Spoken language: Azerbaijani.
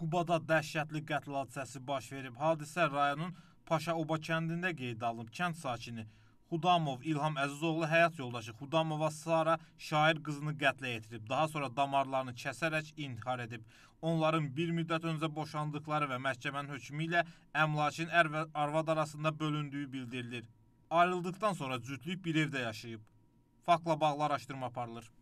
Qubada dəhşətli qətl hadisəsi baş verib. Hadisə rayonun Paşaoba kəndində qeydə alınıb. Kənd sakini Xudamov İlham Əzizoğlu həyat yoldaşı Xudamova Sara şair qızını qətlə yetirib. Daha sonra damarlarını kəsərək intihar edib. Onların bir müddət öncə boşandıqları və məhkəmənin hökmü ilə əmlakın ər və arvad arasında bölündüyü bildirilir. Ayrıldıkdan sonra cütlük bir evdə yaşayıb. Faktla bağlı araşdırma aparılır.